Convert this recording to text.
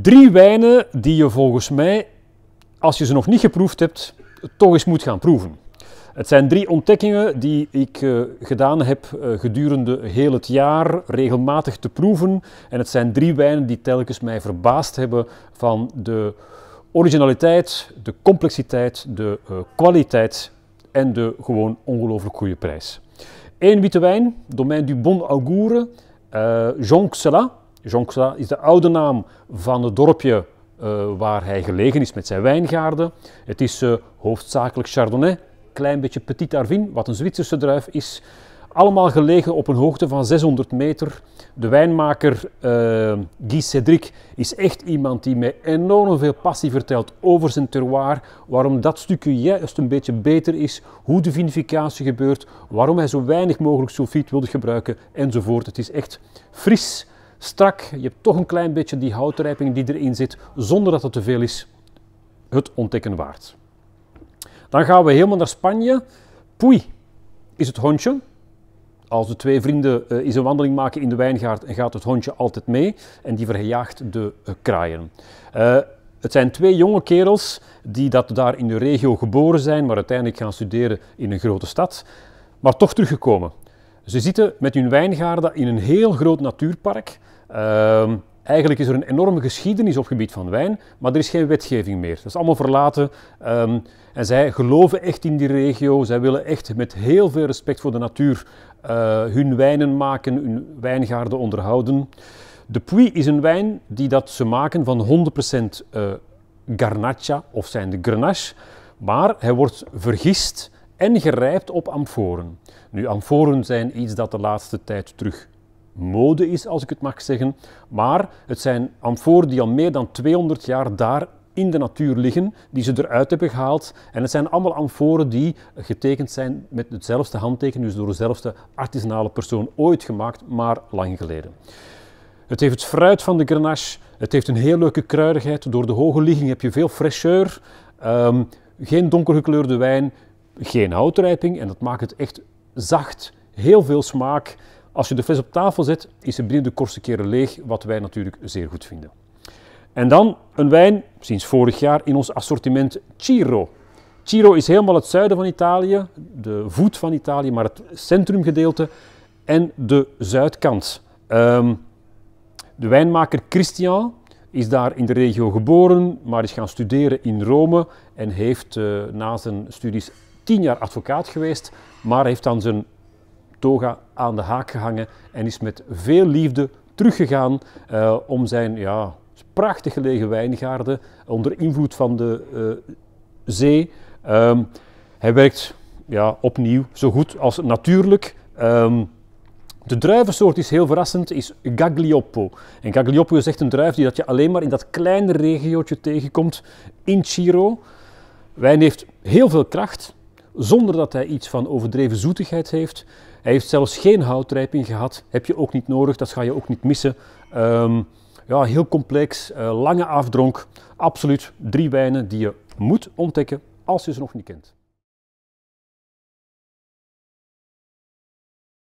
drie wijnen die je volgens mij, als je ze nog niet geproefd hebt, toch eens moet gaan proeven. Het zijn drie ontdekkingen die ik eh, gedaan heb eh, gedurende heel het jaar regelmatig te proeven. En het zijn drie wijnen die telkens mij verbaasd hebben van de originaliteit, de complexiteit, de eh, kwaliteit en de gewoon ongelooflijk goede prijs. Eén witte wijn, domaine du Bon Augure, Jean Xela Jonksa is de oude naam van het dorpje eh, waar hij gelegen is met zijn wijngaarden. Het is uh, hoofdzakelijk Chardonnay, klein beetje Petit Arvin, wat een Zwitserse druif is. Allemaal gelegen op een hoogte van 600 meter. De wijnmaker eh, Guy Cedric is echt iemand die met enorm veel passie vertelt over zijn terroir. Waarom dat stukje juist een beetje beter is, hoe de vinificatie gebeurt, waarom hij zo weinig mogelijk sulfiet wilde gebruiken enzovoort. Het is echt fris strak. Je hebt toch een klein beetje die houtrijping die erin zit, zonder dat het te veel is. Het ontdekken waard. Dan gaan we helemaal naar Spanje. Poei is het hondje. Als de twee vrienden uh, een wandeling maken in de wijngaard, gaat het hondje altijd mee en die verjaagt de eh, kraaien. Eh, het zijn twee jonge kerels die dat daar in de regio geboren zijn, maar uiteindelijk gaan studeren in een grote stad, maar toch teruggekomen. Ze zitten met hun wijngaarden in een heel groot natuurpark. Ehm, eigenlijk is er een enorme geschiedenis op het gebied van wijn, maar er is geen wetgeving meer. Dat is allemaal verlaten. Ehm, en zij geloven echt in die regio. Zij willen echt met heel veel respect voor de natuur eh, hun wijnen maken, hun wijngaarden onderhouden. De Puy is een wijn die dat ze maken van 100% uh, eh, Garnacha of zijn de Grenache. Maar hij wordt vergist en gerijpt op amforen. Nu, amforen zijn iets dat de laatste tijd terug mode is, als ik het mag zeggen. Maar het zijn amforen die al meer dan 200 jaar daar in de natuur liggen, die ze eruit hebben gehaald. En het zijn allemaal amforen die getekend zijn met hetzelfde handteken, dus door dezelfde artisanale persoon ooit gemaakt, maar lang geleden. Het heeft het fruit van de grenache, het heeft een heel leuke kruidigheid. Door de hoge ligging heb je veel fraîcheur, ehm, geen donkergekleurde wijn, geen houtrijping en dat maakt het echt zacht. Heel veel smaak. Als je de fles op tafel zet, is ze binnen de kortste keren leeg, wat wij natuurlijk zeer goed vinden. En dan een wijn, sinds vorig jaar in ons assortiment Ciro. Ciro is helemaal het zuiden van Italië, de voet van Italië, maar het centrumgedeelte en de zuidkant. Ehm, de wijnmaker Christian is daar in de regio geboren, maar is gaan studeren in Rome en heeft eh, na zijn studies tien jaar advocaat geweest, maar heeft dan zijn toga aan de haak gehangen en is met veel liefde teruggegaan eh, om zijn ja, prachtig gelegen wijngaarden onder invloed van de eh, zee. Ehm, hij werkt ja, opnieuw zo goed als natuurlijk. Ehm, de druivensoort is heel verrassend, is Gaglioppo. En Gaglioppo is echt een druif die dat je alleen maar in dat kleine regiootje tegenkomt in Chiro. Wijn heeft heel veel kracht, zonder dat hij iets van overdreven zoetigheid heeft. Hij heeft zelfs geen houtrijping gehad, heb je ook niet nodig, dat ga je ook niet missen. Ehm, ja, heel complex, eh, lange afdronk, absoluut drie wijnen die je moet ontdekken als je ze nog niet kent.